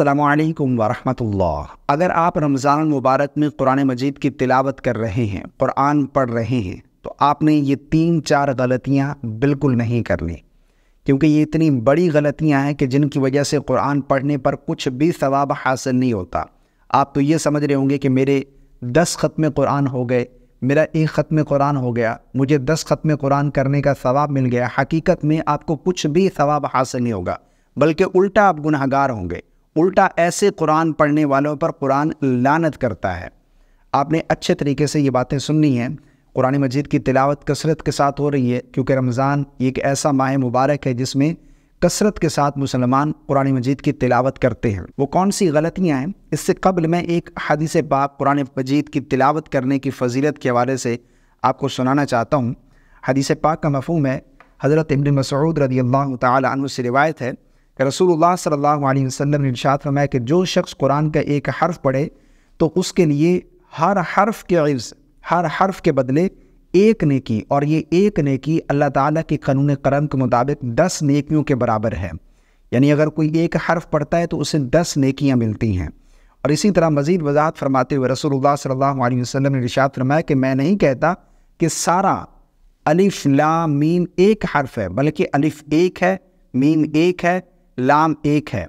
अल्लाम वरहमतुल्लाह अगर आप रमज़ान मुबारक में कुरान मजीद की तिलावत कर रहे हैं कुरान पढ़ रहे हैं तो आपने ये तीन चार गलतियाँ बिल्कुल नहीं करनी क्योंकि ये इतनी बड़ी गलतियाँ हैं कि जिनकी वजह से कुरान पढ़ने पर कुछ भी सवाब हासिल नहीं होता आप तो ये समझ रहे होंगे कि मेरे दस ख़त्म कुरान हो गए मेरा एक ख़त्म कुरान हो गया मुझे दस ख़त्म कुरान करने का सवाब मिल गया हकीकत में आपको कुछ भी सवाब हासिल नहीं होगा बल्कि उल्टा आप गुनहगार होंगे उल्टा ऐसे कुरान पढ़ने वालों पर कुरान लानत करता है आपने अच्छे तरीके से ये बातें सुननी हैं कुरान मजीद की तिलावत कसरत के साथ हो रही है क्योंकि रमज़ान एक ऐसा माह मुबारक है जिसमें कसरत के साथ मुसलमान कुरान मजीद की तिलावत करते हैं वो कौन सी गलतियाँ हैं इससे कबल मैं एक हदीस पाक कुरान मजीद की तिलावत करने की फजीलत के हवाले से आपको सुनाना चाहता हूँ हदीस पाक का मफहम है हज़रत इबन मसूद रदी अल्लाह तु से रिवायत है रसूलुल्लाह सल्लल्लाहु अलैहि वसल्लम ने इशात फरमाए कि जो शख्स कुरान का एक हर्फ पढ़े तो उसके लिए हर हर्फ के इज़ हर हर्फ के बदले एक नेकी और ये एक नेकी अल्लाह ताला के कानून करम के मुताबिक दस नेकियों के बराबर है यानी अगर कोई एक हर्फ पढ़ता है तो उसे दस नेकियां मिलती हैं और इसी तरह मज़ीद वजाहत फरमाते हुए रसोल्ला सल्ला अलैहि ने रिशात फरमाया कि मैं नहीं कहता कि सारा अलिफ ला मीम एक हर्फ है बल्कि अलिफ एक है मीम एक है लाम एक है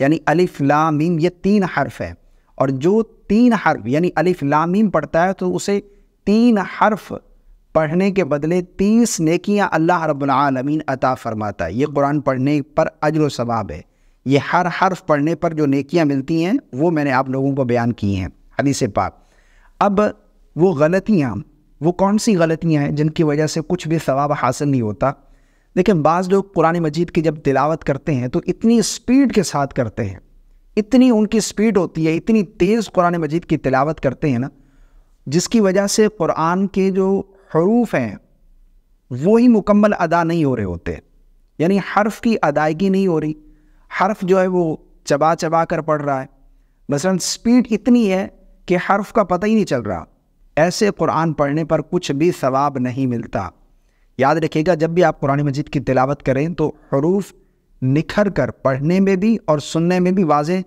यानी अलिफ लामीम ये तीन हर्फ है और जो तीन हर्फ यानी अलिफ लामीम पढ़ता है तो उसे तीन हर्फ पढ़ने के बदले तीस नेकियां अल्लाह रबालमीन अता फरमाता है ये कुरान पढ़ने पर अजर सवाब है ये हर हर्फ पढ़ने पर जो नेकियां मिलती हैं वो मैंने आप लोगों को बयान की हैं हदीस पाक अब वो गलतियाँ वो कौन सी गलतियाँ हैं जिनकी वजह से कुछ भी सवाब हासिल नहीं होता लेकिन बाज़ लोग कुरान मजीद की जब तिलावत करते हैं तो इतनी स्पीड के साथ करते हैं इतनी उनकी स्पीड होती है इतनी तेज़ कुरान मजीद की तिलावत करते हैं ना जिसकी वजह से कुरान के जो हरूफ हैं वो ही मुकम्मल अदा नहीं हो रहे होते यानी हर्फ की अदायगी नहीं हो रही हर्फ जो है वो चबा चबा कर पढ़ रहा है मसलन स्पीड इतनी है कि हर्फ का पता ही नहीं चल रहा ऐसे कुरान पढ़ने पर कुछ भी सवाब नहीं मिलता याद रखिएगा जब भी आप कुरान मजीद की तिलावत करें तो हरूफ निखर कर पढ़ने में भी और सुनने में भी वाजे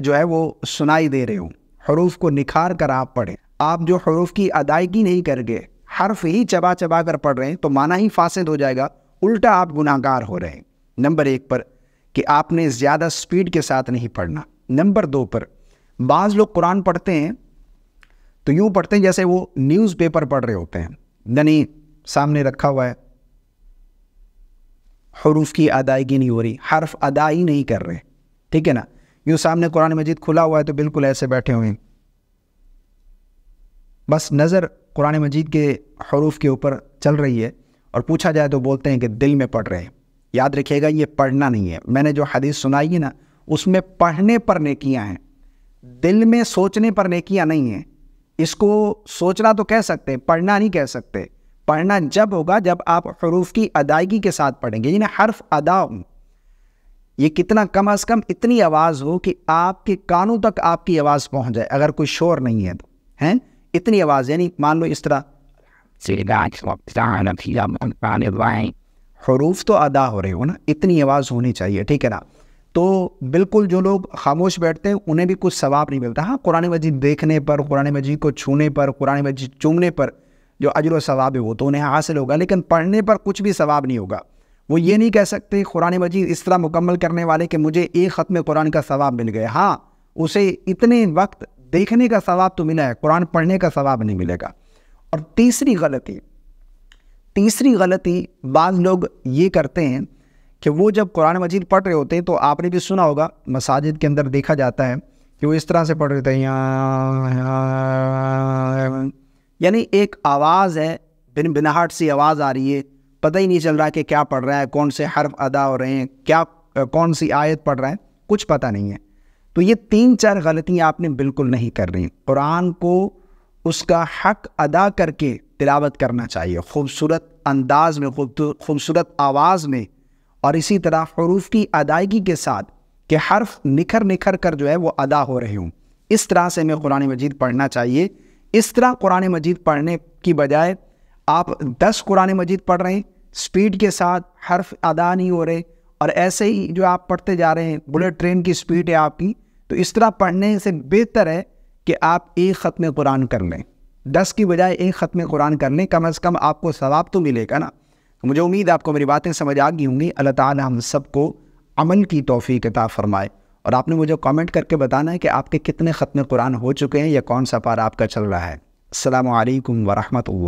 जो है वो सुनाई दे रहे हो हरूफ को निखार कर आप पढ़ें आप जो हरूफ की अदायगी नहीं कर गए हर्फ ही चबा चबा कर पढ़ रहे हैं तो माना ही फासद हो जाएगा उल्टा आप गुनागार हो रहे हैं नंबर एक पर कि आपने ज़्यादा स्पीड के साथ नहीं पढ़ना नंबर दो पर बाज़ लोग कुरान पढ़ते हैं तो यूँ पढ़ते हैं जैसे वो न्यूज़पेपर पढ़ रहे होते हैं यानी सामने रखा हुआ है हरूफ की अदायगी नहीं हो रही हर्फ अदा ही नहीं कर रहे ठीक है ना यूँ सामने कुरान मजीद खुला हुआ है तो बिल्कुल ऐसे बैठे हुए हैं बस नज़र कुरान मजीद के हरूफ के ऊपर चल रही है और पूछा जाए तो बोलते हैं कि दिल में पढ़ रहे हैं याद रखिएगा ये पढ़ना नहीं है मैंने जो हदीस सुनाई है ना उसमें पढ़ने पर नेकियां हैं दिल में सोचने पर नेकियां नहीं हैं इसको सोचना तो कह सकते हैं पढ़ना नहीं कह सकते पढ़ना जब होगा जब आप हरूफ की अदायगी के साथ पढ़ेंगे यानी हर्फ अदा हो ये कितना कम अज़ कम इतनी आवाज़ हो कि आपके कानों तक आपकी आवाज़ पहुंच जाए अगर कोई शोर नहीं है तो हैं इतनी आवाज़ यानी मान लो इस तरह हरूफ तो अदा हो रहे हो ना इतनी आवाज़ होनी चाहिए ठीक है ना तो बिल्कुल जो लोग खामोश बैठते हैं उन्हें भी कुछ सवाब नहीं मिलता हाँ कुरान मजीद देखने पर कुरान मजीद को छूने पर कुरान मजीद चूमने पर जो अजर सवाब है वो तो उन्हें हासिल होगा लेकिन पढ़ने पर कुछ भी सवाब नहीं होगा वो ये नहीं कह सकते कुरान मजीद इस तरह मुकम्मल करने वाले कि मुझे एक ख़त में कुरान का सवाब मिल गया हाँ उसे इतने वक्त देखने का सवाब तो मिला है कुरान पढ़ने का सवाब नहीं मिलेगा और तीसरी गलती तीसरी गलती बाद लोग ये करते हैं कि वो जब कुरान मजीद पढ़ रहे होते हैं तो आपने भी सुना होगा मसाजिद के अंदर देखा जाता है कि वो इस तरह से पढ़ रहे थे यहाँ यानी एक आवाज़ है बिन बिनाहट सी आवाज़ आ रही है पता ही नहीं चल रहा कि क्या पढ़ रहा है कौन से हर्फ अदा हो रहे हैं क्या कौन सी आयत पढ़ रहा है कुछ पता नहीं है तो ये तीन चार गलतियाँ आपने बिल्कुल नहीं कर रही कुरान को उसका हक अदा करके तिलावत करना चाहिए खूबसूरत अंदाज में खूबसूरत आवाज़ में और इसी तरह हरूफ की अदायगी के साथ कि हर्फ निखर निखर कर जो है वो अदा हो रहे हूँ इस तरह से हमें कुरान मजीद पढ़ना चाहिए इस तरह कुरान मजीद पढ़ने की बजाय आप दस कुरान मजीद पढ़ रहे हैं स्पीड के साथ हर्फ अदा नहीं हो रहे और ऐसे ही जो आप पढ़ते जा रहे हैं बुलेट ट्रेन की स्पीड है आपकी तो इस तरह पढ़ने से बेहतर है कि आप एक ख़त्म कुरान कर लें दस की बजाय एक ख़त्म कुरान कर लें कम अज़ कम आपको सवाब तो मिलेगा ना तो मुझे उम्मीद आपको मेरी बातें समझ आ गई होंगी अल्लाह ताला हम सबको अमल की तोफ़ी किताब फरमाए और आपने मुझे कमेंट करके बताना है कि आपके कितने ख़त्म कुरान हो चुके हैं या कौन सा पारा आपका चल रहा है अल्लाम वरहमल